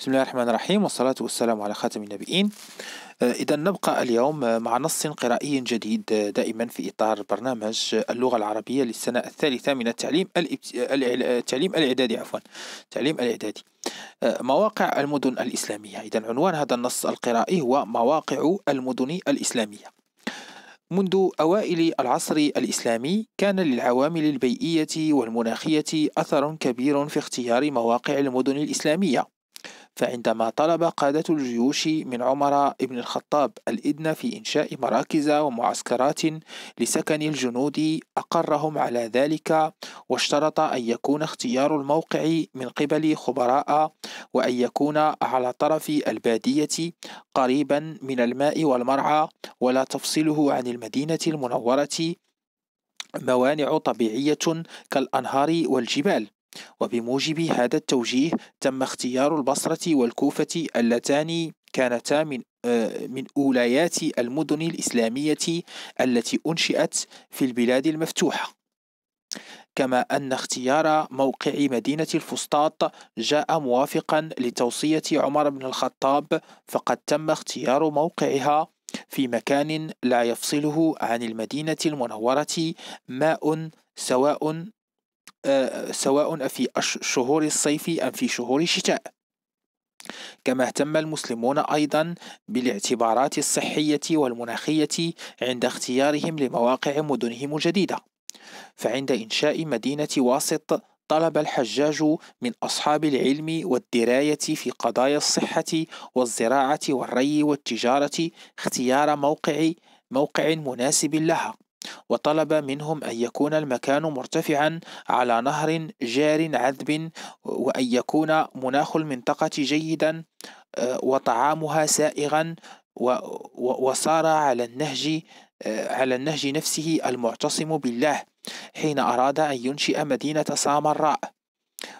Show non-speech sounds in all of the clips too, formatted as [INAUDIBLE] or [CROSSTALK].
بسم الله الرحمن الرحيم والصلاة والسلام على خاتم النبيين آه، إذا نبقى اليوم آه، مع نص قرائي جديد آه، دائما في إطار برنامج اللغة العربية للسنة الثالثة من التعليم التعليم الإعدادي عفوا التعليم الإعدادي مواقع المدن الإسلامية إذا عنوان هذا النص القرائي هو مواقع المدن الإسلامية منذ أوائل العصر الإسلامي كان للعوامل البيئية والمناخية أثر كبير في اختيار مواقع المدن الإسلامية فعندما طلب قادة الجيوش من عمر بن الخطاب الإذن في إنشاء مراكز ومعسكرات لسكن الجنود أقرهم على ذلك واشترط أن يكون اختيار الموقع من قبل خبراء وأن يكون على طرف البادية قريبا من الماء والمرعى ولا تفصله عن المدينة المنورة موانع طبيعية كالأنهار والجبال وبموجب هذا التوجيه تم اختيار البصرة والكوفة اللتان كانتا من آه، من أوليات المدن الإسلامية التي أنشئت في البلاد المفتوحة كما أن اختيار موقع مدينة الفسطاط جاء موافقا لتوصية عمر بن الخطاب فقد تم اختيار موقعها في مكان لا يفصله عن المدينة المنورة ماء سواء آه، سواء في شهور الصيف أم في شهور الشتاء كما اهتم المسلمون أيضا بالاعتبارات الصحية والمناخية عند اختيارهم لمواقع مدنهم الجديدة فعند إنشاء مدينة واسط طلب الحجاج من أصحاب العلم والدراية في قضايا الصحة والزراعة والري والتجارة اختيار موقع موقع مناسب لها وطلب منهم أن يكون المكان مرتفعا على نهر جار عذب وأن يكون مناخ المنطقة جيدا آه، وطعامها سائغا وصار على النهج آه، على النهج نفسه المعتصم بالله حين أراد أن ينشئ مدينة سامراء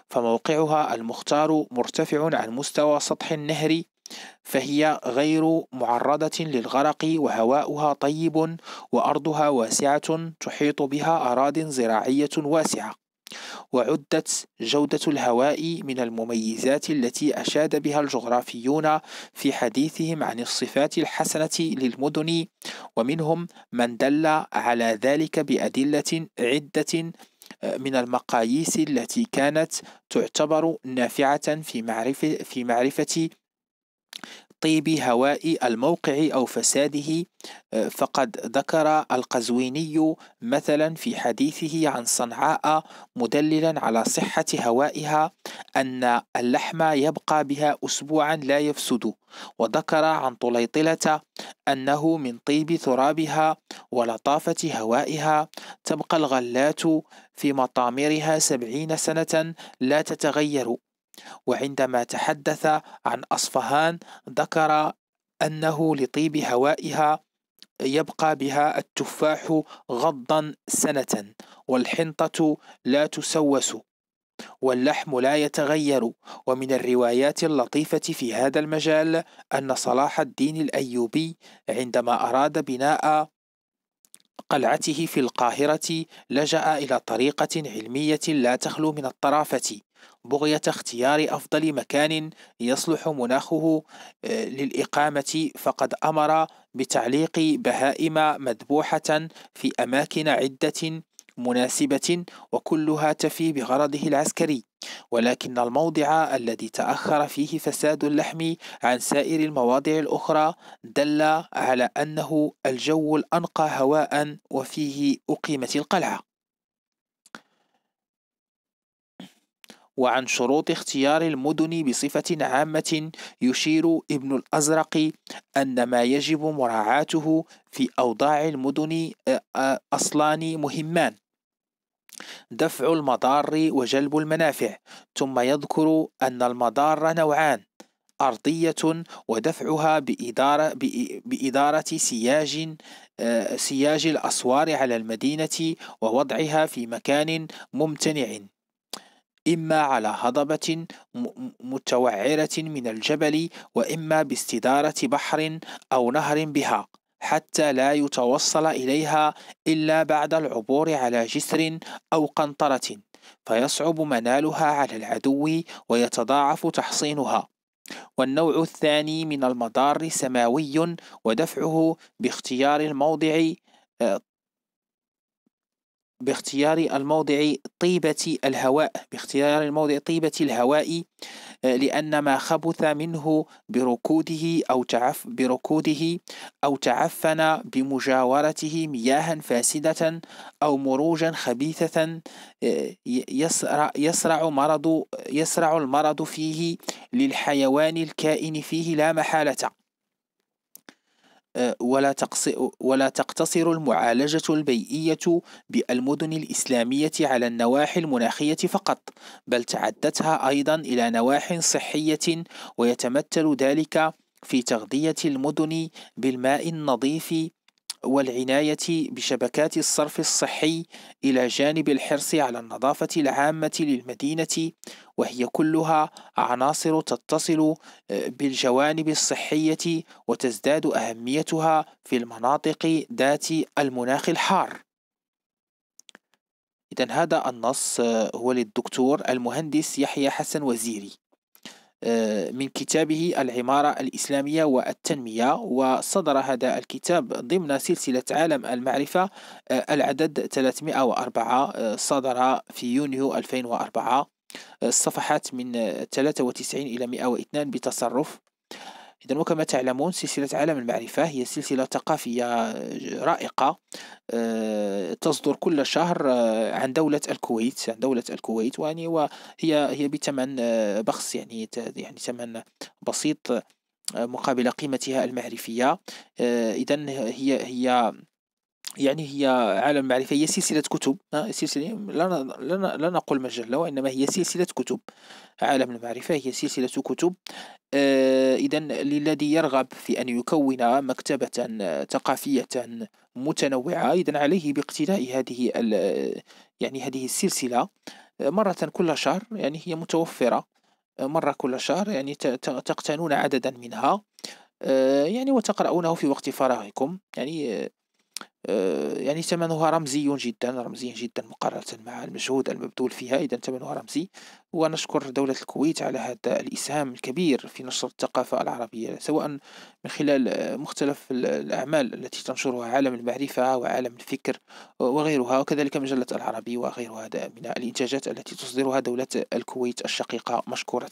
فموقعها المختار مرتفع عن مستوى سطح النهر فهي غير معرضة للغرق وهواؤها طيب وأرضها واسعة تحيط بها أراض زراعية واسعة وعدت جودة الهواء من المميزات التي أشاد بها الجغرافيون في حديثهم عن الصفات الحسنة للمدن ومنهم من دل على ذلك بأدلة عدة آه، من المقاييس التي كانت تعتبر نافعة في معرفة, في معرفة طيب هواء الموقع أو فساده آه، فقد ذكر القزويني مثلا في حديثه عن صنعاء مدللا على صحة هوائها أن اللحم يبقى بها أسبوعا لا يفسد وذكر عن طليطلة أنه من طيب ترابها ولطافة هوائها تبقى الغلات في مطامرها سبعين سنة لا تتغير وعندما تحدث عن أصفهان ذكر أنه لطيب هوائها يبقى بها التفاح غضا سنة والحنطة لا تسوس واللحم لا يتغير ومن الروايات اللطيفة في هذا المجال أن صلاح الدين الأيوبي عندما أراد بناء قلعته في القاهرة لجأ إلى طريقة علمية لا تخلو من الطرافة بغية اختيار أفضل مكان يصلح مناخه آه، للإقامة فقد أمر بتعليق بهائم مذبوحة في أماكن عدة مناسبة وكلها تفي بغرضه العسكري ولكن الموضع الذي تأخر فيه فساد اللحم عن سائر المواضع الأخرى دل على أنه الجو الأنقى هواء وفيه أقيمت القلعة وعن شروط اختيار المدن بصفة عامة يشير ابن الأزرق أن ما يجب مراعاته في أوضاع المدن آه، آه، أصلان مهمان دفع المضار وجلب المنافع ثم يذكر أن المضار نوعان أرضية ودفعها بإدارة, بإدارة سياج آه، سياج الأسوار على المدينة ووضعها في مكان ممتنع إما على هضبة متوعرة من الجبل وإما باستدارة بحر أو نهر بها حتى لا يتوصل إليها إلا بعد العبور على جسر أو قنطرة فيصعب منالها على العدو ويتضاعف تحصينها والنوع الثاني من المضار سماوي ودفعه باختيار الموضع آه، باختيار الموضع طيبة الهواء باختيار الموضع طيبة الهواء آه، لأن ما خبث منه بركوده أو تعف بركوده أو تعفن بمجاورته مياها فاسدة أو مروجا خبيثة آه، يسرع, يسرع, مرض يسرع المرض فيه للحيوان الكائن فيه لا محالة أه، ولا, ولا تقتصر المعالجة البيئية بالمدن الإسلامية على النواحي المناخية فقط بل تعدتها أيضا إلى نواح صحية ويتمثل ذلك في تغذية المدن بالماء النظيف والعناية بشبكات الصرف الصحي إلى جانب الحرص على النظافة العامة للمدينة وهي كلها عناصر تتصل آه، بالجوانب الصحية وتزداد أهميتها في المناطق ذات المناخ الحار إذا هذا النص آه، هو للدكتور المهندس يحيى حسن وزيري آه، من كتابه العمارة الإسلامية والتنمية وصدر هذا الكتاب ضمن سلسلة عالم المعرفة آه، العدد 304 آه، صدر في يونيو 2004 الصفحات من 93 إلى 102 بتصرف إذا وكما تعلمون سلسلة عالم المعرفة هي سلسلة ثقافية رائقة آه، تصدر كل شهر آه، عن دولة الكويت عن دولة الكويت وهي هي بثمن آه، بخس يعني يعني ثمن بسيط مقابل قيمتها المعرفية إذا هي هي يعني هي عالم المعرفة هي سلسلة كتب سلسلة لا نقول مجلة وإنما هي سلسلة كتب عالم المعرفة هي سلسلة كتب آه، إذا للذي يرغب في أن يكون مكتبة آه، ثقافية متنوعة إذا عليه باقتداء هذه يعني هذه السلسلة آه، مرة كل شهر يعني هي متوفرة مرة كل شهر يعني تقتنون عددا منها يعني وتقرؤونه في وقت فراغكم يعني آه، يعني ثمنها رمزي جدا رمزي جدا مقارنة مع المجهود المبذول فيها إذا ثمنها رمزي ونشكر دولة الكويت على هذا الإسهام الكبير في نشر الثقافة العربية سواء من خلال آه، مختلف الأعمال التي تنشرها عالم المعرفة وعالم الفكر آه، وغيرها وكذلك مجلة العربي وغيرها من الإنتاجات التي تصدرها دولة الكويت الشقيقة مشكورة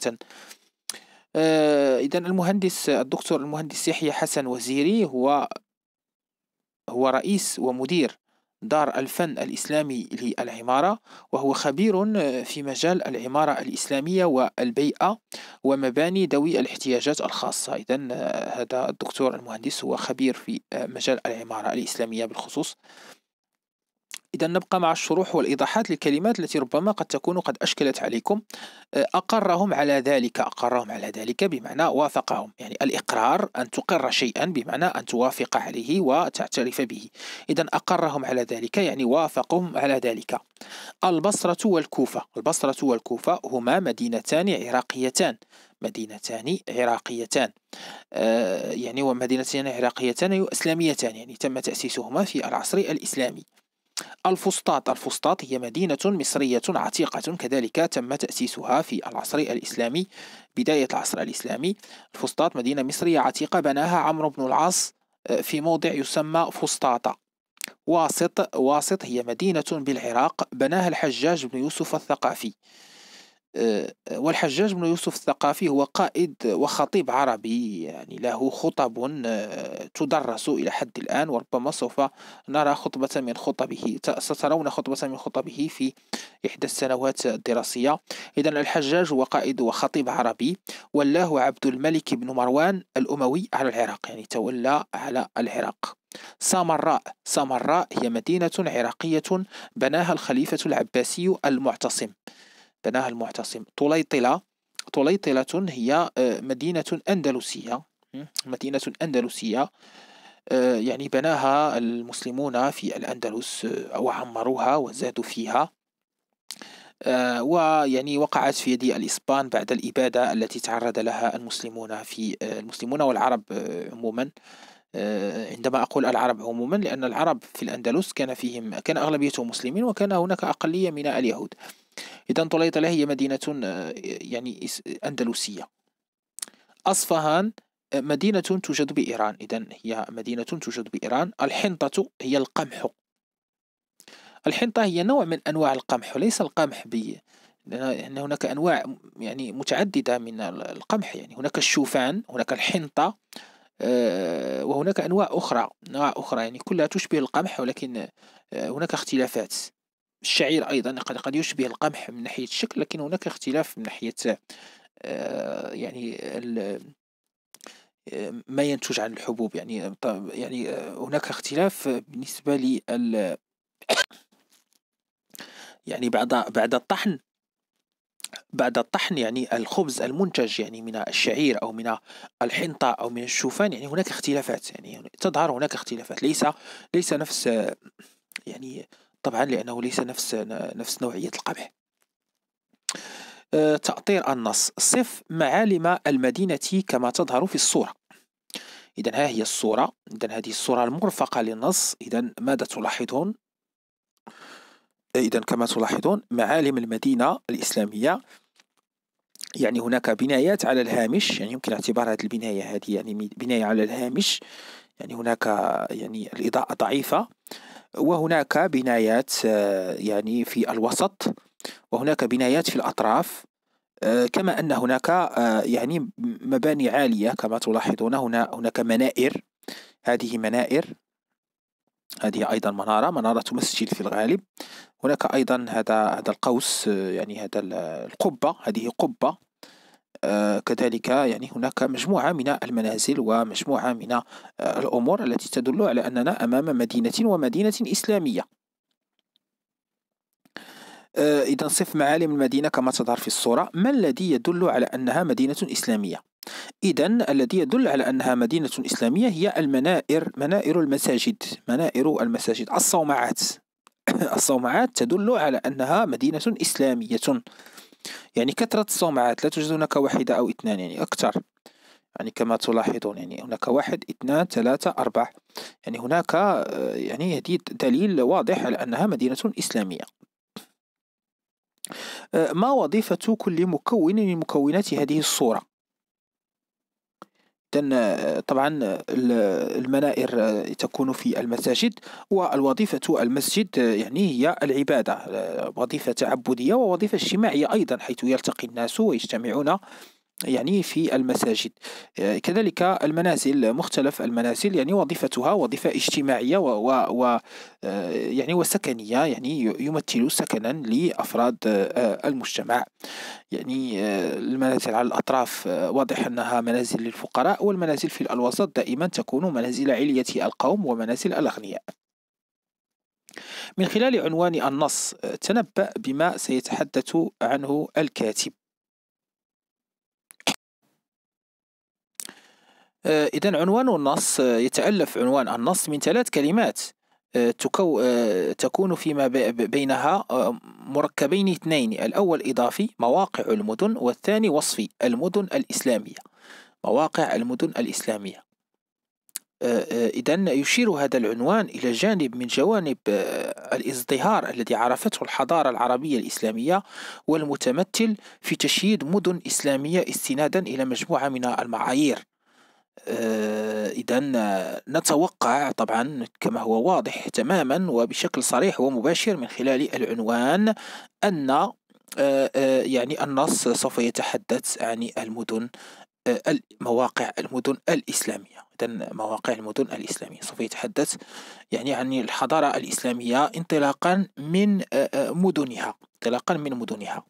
إذا المهندس الدكتور المهندس يحيى حسن وزيري هو هو رئيس ومدير دار الفن الإسلامي للعمارة وهو خبير آه، في مجال العمارة الإسلامية والبيئة ومباني ذوي الاحتياجات الخاصة إذا آه، هذا الدكتور المهندس هو خبير في آه، مجال العمارة الإسلامية بالخصوص إذا نبقى مع الشروح والإيضاحات للكلمات التي ربما قد تكون قد أشكلت عليكم آه، أقرهم على ذلك أقرهم على ذلك بمعنى وافقهم يعني الإقرار أن تقر شيئا بمعنى أن توافق عليه وتعترف به إذا أقرهم على ذلك يعني وافقهم على ذلك البصرة والكوفة البصرة والكوفة هما مدينتان عراقيتان مدينتان عراقيتان آه، يعني ومدينتان عراقيتان أسلاميتان يعني تم تأسيسهما في العصر الإسلامي الفسطاط الفسطاط هي مدينة مصرية عتيقة كذلك تم تأسيسها في العصر الإسلامي بداية العصر الإسلامي الفسطاط مدينة مصرية عتيقة بناها عمرو بن العاص آه، في موضع يسمى فسطاطة واسط واسط هي مدينة بالعراق بناها الحجاج بن يوسف الثقافي آه، والحجاج بن يوسف الثقافي هو قائد وخطيب عربي يعني له خطب آه، تدرس إلى حد الآن وربما سوف نرى خطبة من خطبه سترون خطبة من خطبه في إحدى السنوات الدراسية إذا الحجاج هو قائد وخطيب عربي والله عبد الملك بن مروان الأموي على العراق يعني تولى على العراق سامراء سامراء هي مدينة عراقية بناها الخليفة العباسي المعتصم بناها المعتصم طليطلة طليطلة هي آه، مدينة أندلسية مدينة أندلسية آه، يعني بناها المسلمون في الأندلس آه، وعمروها وزادوا فيها ويعني وقعت في يد الإسبان بعد الإبادة التي تعرض لها المسلمون في المسلمون والعرب عموما عندما أقول العرب عموما لأن العرب في الأندلس كان فيهم كان أغلبيتهم مسلمين وكان هناك أقلية من اليهود إذا طليطلة هي مدينة آه، يعني أندلسية أصفهان آه، مدينة توجد بإيران إذا هي مدينة توجد بإيران الحنطة هي القمح الحنطة هي نوع من أنواع القمح وليس القمح ب لأن هناك أنواع يعني متعددة من القمح يعني هناك الشوفان هناك الحنطة آه، وهناك أنواع أخرى أنواع أخرى يعني كلها تشبه القمح ولكن هناك اختلافات الشعير أيضا قد قد يشبه القمح من ناحية الشكل لكن هناك اختلاف من ناحية آه، يعني ما ينتج عن الحبوب يعني يعني هناك اختلاف بالنسبة ل يعني بعد بعد الطحن بعد الطحن يعني الخبز المنتج يعني من الشعير او من الحنطه او من الشوفان يعني هناك اختلافات يعني تظهر هناك اختلافات ليس ليس نفس يعني طبعا لأنه ليس نفس نفس نوعية القمح آه، تأطير النص صف معالم المدينة كما تظهر في الصورة إذا ها هي الصورة إذا هذه الصورة المرفقة للنص إذا ماذا تلاحظون إذا كما تلاحظون معالم المدينة الإسلامية يعني هناك بنايات على الهامش يعني يمكن اعتبار هذه البناية هذه يعني بناية على الهامش يعني هناك يعني الإضاءة ضعيفة وهناك بنايات آه، يعني في الوسط وهناك بنايات في الأطراف آه، كما أن هناك آه، يعني مباني عالية كما تلاحظون هنا هناك منائر هذه منائر هذه أيضا منارة منارة مسجد في الغالب هناك أيضا هذا هذا القوس يعني هذا القبة هذه قبة آه، كذلك يعني هناك مجموعة من المنازل ومجموعة من آه، الأمور التي تدل على أننا أمام مدينة ومدينة إسلامية آه، إذا صف معالم المدينة كما تظهر في الصورة ما الذي يدل على أنها مدينة إسلامية؟ إذا الذي يدل على أنها مدينة إسلامية هي المنائر منائر المساجد منائر المساجد الصومعات [COUGHS] الصومعات تدل على أنها مدينة إسلامية يعني كثرة الصومعات لا توجد هناك واحدة أو اثنان يعني أكثر يعني كما تلاحظون يعني هناك واحد اثنان ثلاثة أربعة يعني هناك آه، يعني هذه دليل واضح على أنها مدينة إسلامية آه، ما وظيفة كل مكون من مكونات هذه الصورة طبعا المنائر تكون في المساجد والوظيفة المسجد يعني هي العبادة وظيفة تعبدية ووظيفة اجتماعية أيضا حيث يلتقي الناس ويجتمعون يعني في المساجد آه، كذلك المنازل مختلف المنازل يعني وظيفتها وظيفة اجتماعية و, و, و آه، يعني وسكنية يعني يمثل سكنا لأفراد آه، المجتمع يعني المنازل على الأطراف واضح أنها منازل للفقراء والمنازل في الوسط دائما تكون منازل علية القوم ومنازل الأغنياء من خلال عنوان النص تنبأ بما سيتحدث عنه الكاتب آه، إذا عنوان النص آه، يتألف عنوان النص من ثلاث كلمات آه، تكو تكون فيما بينها مركبين اثنين الأول إضافي مواقع المدن والثاني وصفي المدن الإسلامية مواقع المدن الإسلامية إذا يشير هذا العنوان إلى جانب من جوانب الازدهار الذي عرفته الحضارة العربية الإسلامية والمتمثل في تشييد مدن إسلامية استنادا إلى مجموعة من المعايير آه، إذا نتوقع طبعا كما هو واضح تماما وبشكل صريح ومباشر من خلال العنوان أن آه، آه، يعني النص سوف يتحدث عن المدن مواقع المدن الإسلامية إذا مواقع المدن الإسلامية سوف يتحدث يعني عن الحضارة الإسلامية انطلاقا من مدنها انطلاقا من مدنها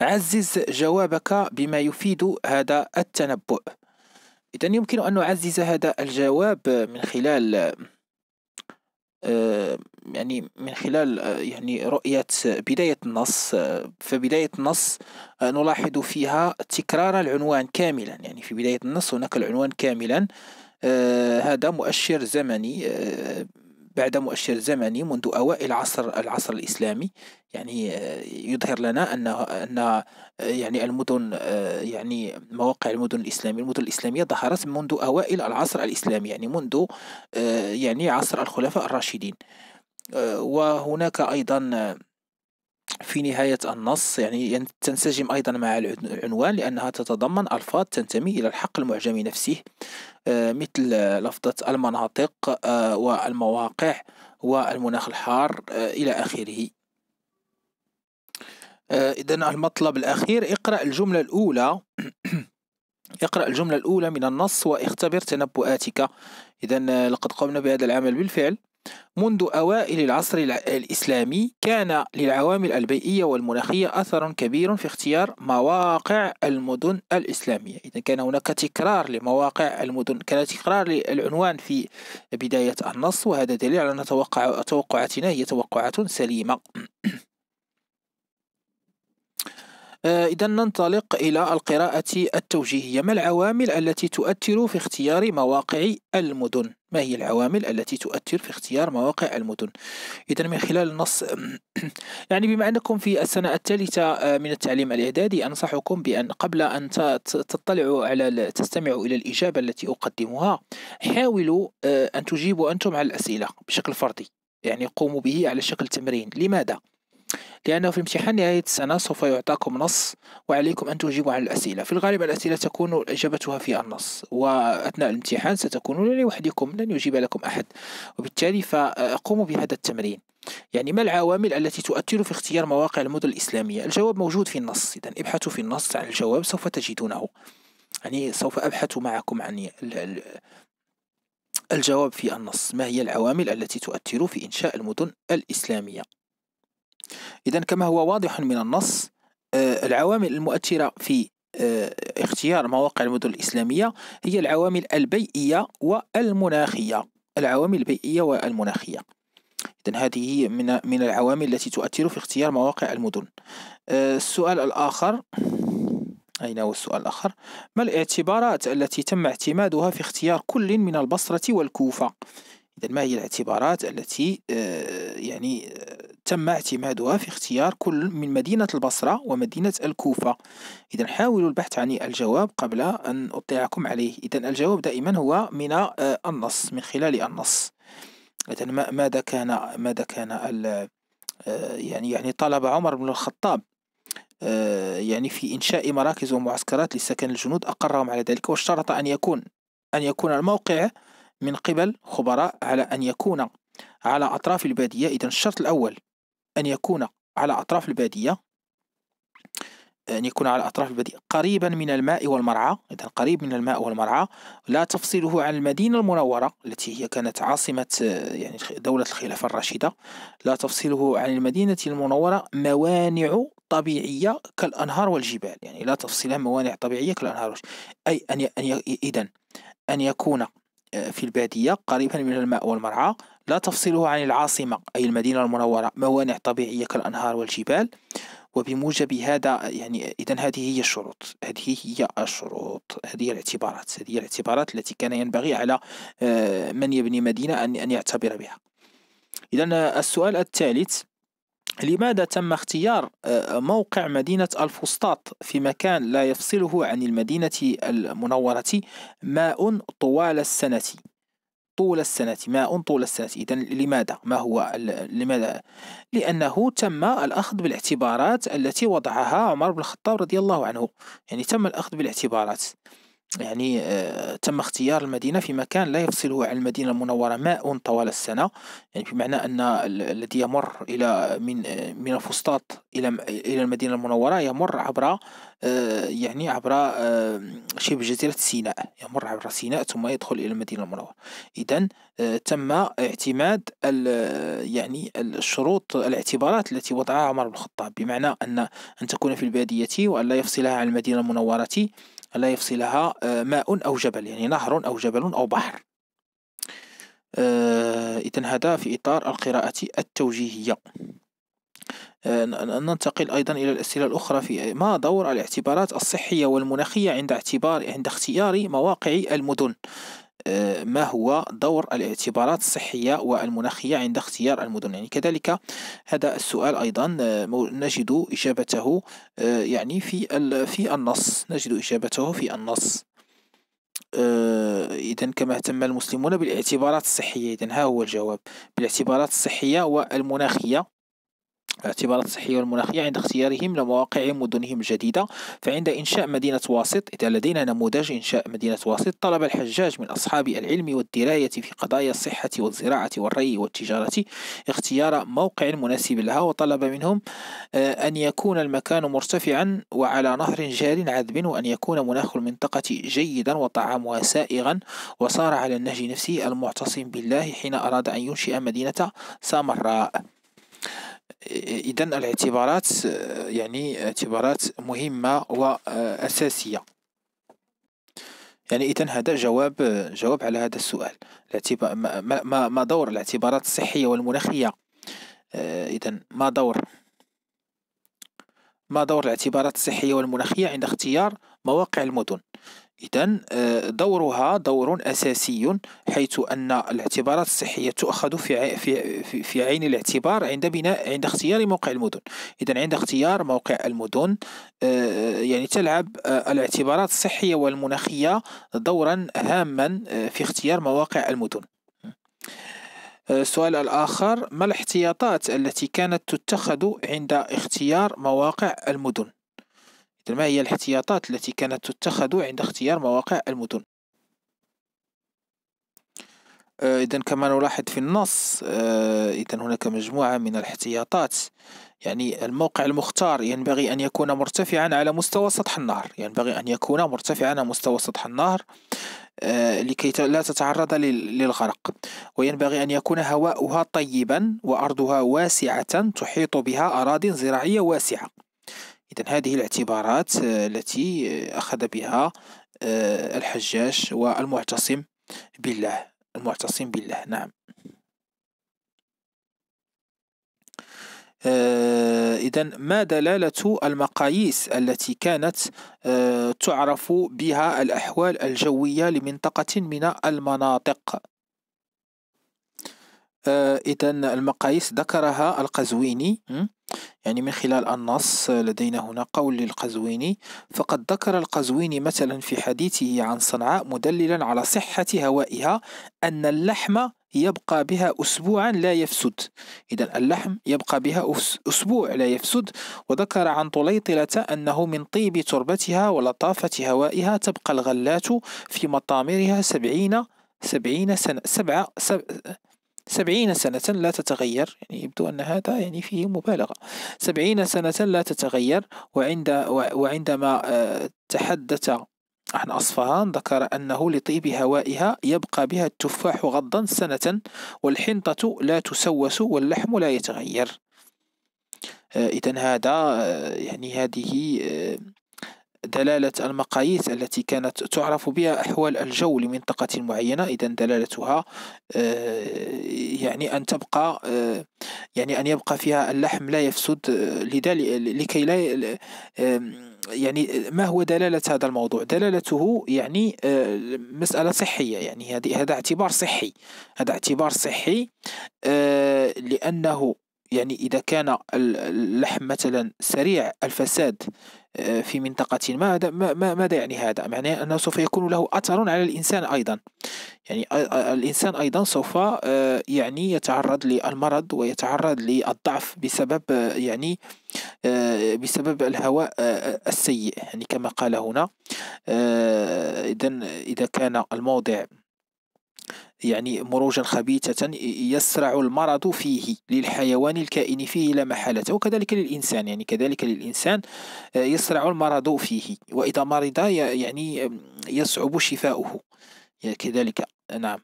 عزز جوابك بما يفيد هذا التنبؤ إذا يمكن أن نعزز هذا الجواب من خلال آه، يعني من خلال آه، يعني رؤية بداية النص آه، فبداية النص نلاحظ فيها تكرار العنوان كاملا يعني في بداية النص هناك العنوان كاملا هذا مؤشر زمني بعد مؤشر زمني منذ أوائل عصر العصر الإسلامي يعني آه، يظهر لنا أن أن آه، يعني المدن آه، يعني مواقع المدن الإسلامية المدن الإسلامية ظهرت منذ أوائل العصر الإسلامي يعني منذ يعني عصر الخلفاء الراشدين وهناك أيضا في نهاية النص يعني تنسجم أيضا مع العنوان لأنها تتضمن ألفاظ تنتمي إلى الحق المعجمي نفسه آه، مثل لفظة المناطق آه، والمواقع والمناخ الحار آه، إلى آخره إذا المطلب الأخير اقرأ الجملة الأولى [CLEARS THROAT] اقرأ الجملة الأولى من النص واختبر تنبؤاتك إذا لقد قمنا بهذا العمل بالفعل منذ أوائل العصر الإسلامي كان للعوامل البيئية والمناخية أثر كبير في اختيار مواقع المدن الإسلامية إذا كان هناك تكرار لمواقع المدن كان تكرار للعنوان في بداية النص وهذا دليل على أن توقعاتنا هي توقعات سليمة آه، إذا ننطلق إلى القراءة التوجيهية ما العوامل التي تؤثر في اختيار مواقع المدن؟ ما هي العوامل التي تؤثر في اختيار مواقع المدن إذا من خلال النص [CLEARS THROAT] يعني بما أنكم في السنة الثالثة آه، من التعليم الإعدادي أنصحكم بأن قبل أن تطلعوا على تستمعوا إلى الإجابة التي أقدمها حاولوا آه، أن تجيبوا أنتم على الأسئلة بشكل فردي يعني قوموا به على شكل تمرين لماذا؟ لأنه في امتحان نهاية السنة سوف يعطاكم نص وعليكم أن تجيبوا عن الأسئلة في الغالب الأسئلة تكون إجابتها في النص وأثناء الامتحان ستكونون لوحدكم لن يجيب لكم أحد وبالتالي فقوموا بهذا التمرين يعني ما العوامل التي تؤثر في اختيار مواقع المدن الإسلامية الجواب موجود في النص إذا ابحثوا في النص عن الجواب سوف تجدونه يعني سوف أبحث معكم عن الجواب في النص ما هي العوامل التي تؤثر في إنشاء المدن الإسلامية إذا كما هو واضح من النص آه، العوامل المؤثرة في آه، اختيار مواقع المدن الإسلامية هي العوامل البيئية والمناخية العوامل البيئية والمناخية إذا هذه من من العوامل التي تؤثر في اختيار مواقع المدن آه، السؤال الآخر أين هو السؤال الآخر ما الاعتبارات التي تم اعتمادها في اختيار كل من البصرة والكوفة إذا ما هي الاعتبارات التي يعني تم اعتمادها في اختيار كل من مدينة البصرة ومدينة الكوفة إذا حاولوا البحث عن الجواب قبل أن أطلعكم عليه إذا الجواب دائما هو من آه، النص من خلال النص إذا ماذا كان ماذا كان آه، يعني يعني طلب عمر بن الخطاب آه، يعني في إنشاء مراكز ومعسكرات لسكن الجنود أقرهم على ذلك واشترط أن يكون أن يكون الموقع من قبل خبراء على أن يكون على أطراف البادية إذا الشرط الأول أن يكون على أطراف البادية أن يكون على أطراف البادية قريبا من الماء والمرعى إذا قريب من الماء والمرعى لا تفصله عن المدينة المنورة التي هي كانت عاصمة يعني دولة الخلافة الراشدة لا تفصله عن المدينة المنورة موانع طبيعية كالأنهار والجبال يعني لا تفصلها موانع طبيعية كالأنهار والجبال. أي أن أن إذا أن يكون في البادية قريبا من الماء والمرعى لا تفصله عن العاصمة أي المدينة المنورة موانع طبيعية كالأنهار والجبال وبموجب هذا يعني إذا هذه هي الشروط هذه هي الشروط هذه هي الاعتبارات هذه هي الاعتبارات التي كان ينبغي على آه، من يبني مدينة أن يعتبر بها إذا السؤال الثالث لماذا تم اختيار آه، موقع مدينة الفسطاط في مكان لا يفصله عن المدينة المنورة ماء طوال السنة طول السنة ماء طول السنة إذا لماذا ما هو لماذا لأنه تم الأخذ بالاعتبارات التي وضعها عمر بن الخطاب رضي الله عنه يعني تم الأخذ بالاعتبارات يعني آه، تم اختيار المدينة في مكان لا يفصله عن المدينة المنورة ماء طوال السنة يعني بمعنى أن الذي يمر إلى من آه، من الفسطاط إلى إلى المدينة المنورة يمر عبر آه، يعني عبر شبه جزيرة سيناء يمر عبر سيناء ثم يدخل إلى المدينة المنورة إذا تم اعتماد يعني الشروط الاعتبارات التي وضعها عمر بن الخطاب بمعنى أن أن تكون في البادية وأن لا يفصلها عن المدينة المنورة لا يفصلها آه، ماء أو جبل يعني نهر أو جبل أو بحر آه، إذا هذا في إطار القراءة التوجيهية آه، ننتقل أيضا إلى الأسئلة الأخرى في ما دور الاعتبارات الصحية والمناخية عند اعتبار عند اختيار مواقع المدن ما هو دور الاعتبارات الصحية والمناخية عند اختيار المدن يعني كذلك هذا السؤال أيضا آه، نجد إجابته آه، يعني في في النص نجد إجابته في النص آه، إذا كما اهتم المسلمون بالاعتبارات الصحية إذا ها هو الجواب بالاعتبارات الصحية والمناخية اعتبارات الصحية والمناخية عند اختيارهم لمواقع مدنهم الجديدة فعند إنشاء مدينة واسط إذا لدينا نموذج إنشاء مدينة واسط طلب الحجاج من أصحاب العلم والدراية في قضايا الصحة والزراعة والري والتجارة اختيار موقع مناسب لها وطلب منهم آه، أن يكون المكان مرتفعا وعلى نهر جار عذب وأن يكون مناخ المنطقة جيدا وطعامها سائغا وصار على النهج نفسه المعتصم بالله حين أراد أن ينشئ مدينة سامراء إذا الاعتبارات آه، يعني اعتبارات مهمة وأساسية يعني إذا هذا جواب آه، جواب على هذا السؤال ما, ما, دور الاعتبارات الصحية والمناخية آه، إذا ما دور ما دور الاعتبارات الصحية والمناخية عند اختيار مواقع المدن إذا آه، دورها دور أساسي حيث أن الاعتبارات الصحية تؤخذ في في في عين الاعتبار عند بناء عند اختيار موقع المدن إذا عند اختيار موقع المدن آه، يعني تلعب آه، الاعتبارات الصحية والمناخية دورا هاما في اختيار مواقع المدن السؤال الآخر ما الاحتياطات التي كانت تتخذ عند اختيار مواقع المدن؟ ما هي الاحتياطات التي كانت تتخذ عند اختيار مواقع المدن آه، إذا كما نلاحظ في النص آه، إذا هناك مجموعة من الاحتياطات يعني الموقع المختار ينبغي أن يكون مرتفعا على مستوى سطح النهر ينبغي أن يكون مرتفعا على مستوى سطح النهر آه، لكي لا تتعرض للغرق وينبغي أن يكون هواؤها طيبا وأرضها واسعة تحيط بها أراضي زراعية واسعة إذا هذه الاعتبارات آه، التي آه، أخذ بها آه، الحجاج والمعتصم بالله المعتصم بالله نعم إذا ما دلالة المقاييس التي كانت تعرف بها الأحوال الجوية لمنطقة من المناطق آه، إذا المقاييس ذكرها القزويني يعني من خلال النص لدينا هنا قول للقزويني فقد ذكر القزويني مثلا في حديثه عن صنعاء مدللا على صحة هوائها أن اللحم يبقى بها أسبوعا لا يفسد إذا اللحم يبقى بها أسبوع لا يفسد وذكر عن طليطلة أنه من طيب تربتها ولطافة هوائها تبقى الغلات في مطامرها سبعين سبعين سنة سبعة سبعة سبعين سنة لا تتغير يعني يبدو أن هذا يعني فيه مبالغة سبعين سنة لا تتغير وعند وعندما آه، تحدث عن أصفهان ذكر أنه لطيب هوائها يبقى بها التفاح غضا سنة والحنطة لا تسوس واللحم لا يتغير آه، إذا هذا آه، يعني هذه دلالة المقاييس التي كانت تعرف بها أحوال الجو لمنطقة معينة إذا دلالتها آه، يعني أن تبقى آه، يعني أن يبقى فيها اللحم لا يفسد آه، لذلك لكي لا يعني ما هو دلالة هذا الموضوع دلالته يعني مسألة صحية يعني هذا اعتبار صحي هذا اعتبار صحي لأنه يعني إذا كان اللحم مثلا سريع الفساد آه، في منطقة ما ماذا يعني هذا؟ معناه أنه سوف يكون له أثر على الإنسان أيضا يعني الإنسان أيضا سوف آه، يعني يتعرض للمرض ويتعرض للضعف بسبب آه، يعني بسبب الهواء السيء يعني كما قال هنا إذا إذا كان الموضع يعني مروجا خبيثة يسرع المرض فيه للحيوان الكائن فيه لا محالة وكذلك للإنسان يعني كذلك للإنسان آه، يسرع المرض فيه وإذا مرض يعني يصعب شفاؤه يعني كذلك نعم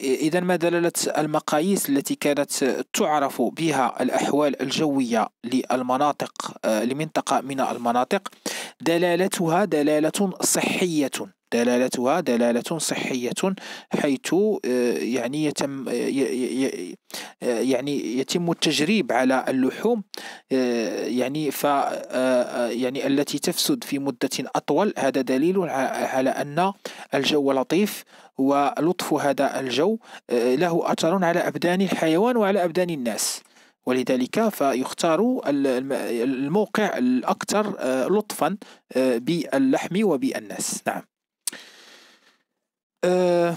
إذا ما دلالة المقاييس التي كانت تعرف بها الأحوال الجوية للمناطق آه، لمنطقة من المناطق دلالتها دلالة صحية دلالتها دلالة صحية حيث آه، يعني يتم آه، آه، يعني يتم التجريب على اللحوم يعني ف يعني التي تفسد في مدة أطول هذا دليل على أن الجو لطيف ولطف هذا الجو له أثر على أبدان الحيوان وعلى أبدان الناس ولذلك فيختار الموقع الأكثر لطفا باللحم وبالناس نعم آه،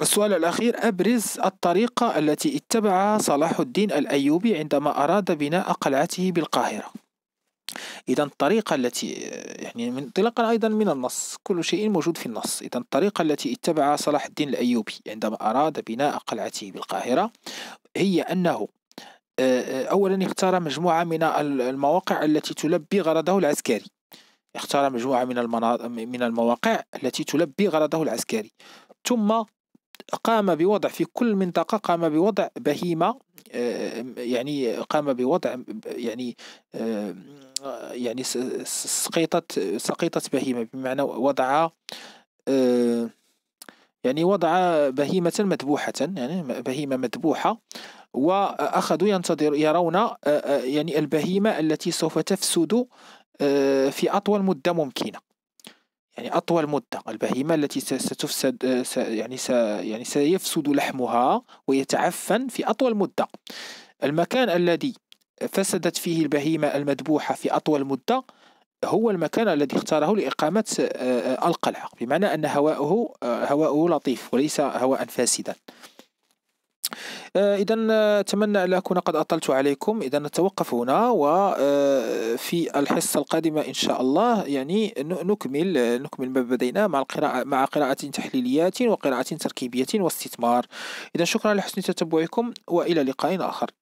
السؤال الأخير أبرز الطريقة التي اتبعها صلاح الدين الأيوبي عندما أراد بناء قلعته بالقاهرة إذا الطريقة التي يعني انطلاقا أيضا من النص كل شيء موجود في النص إذا الطريقة التي اتبعها صلاح الدين الأيوبي عندما أراد بناء قلعته بالقاهرة هي أنه آه، آه، أولا اختار مجموعة من المواقع التي تلبي غرضه العسكري اختار مجموعة من من المواقع التي تلبي غرضه العسكري ثم قام بوضع في كل منطقة قام بوضع بهيمة آه، يعني قام بوضع يعني آه، يعني سقيطت سقيطت بهيمة بمعنى وضع آه، يعني وضع بهيمة مذبوحة يعني بهيمة مذبوحة وأخذوا ينتظر يرون يعني البهيمة التي سوف تفسد في أطول مدة ممكنة يعني أطول مدة البهيمة التي ستفسد آه، يعني يعني سيفسد لحمها ويتعفن في أطول مدة المكان الذي فسدت فيه البهيمة المذبوحة في أطول مدة هو المكان الذي اختاره لإقامة آه، آه، القلعة بمعنى أن هواءه هواءه لطيف وليس هواء فاسدا آه، إذا آه، أتمنى ألا أكون قد أطلت عليكم إذا نتوقف هنا وفي آه، الحصة القادمة إن شاء الله يعني نكمل نكمل ما بدينا مع القراءة مع قراءة تحليليات وقراءة تركيبية واستثمار إذا شكرا لحسن تتبعكم وإلى لقاء آخر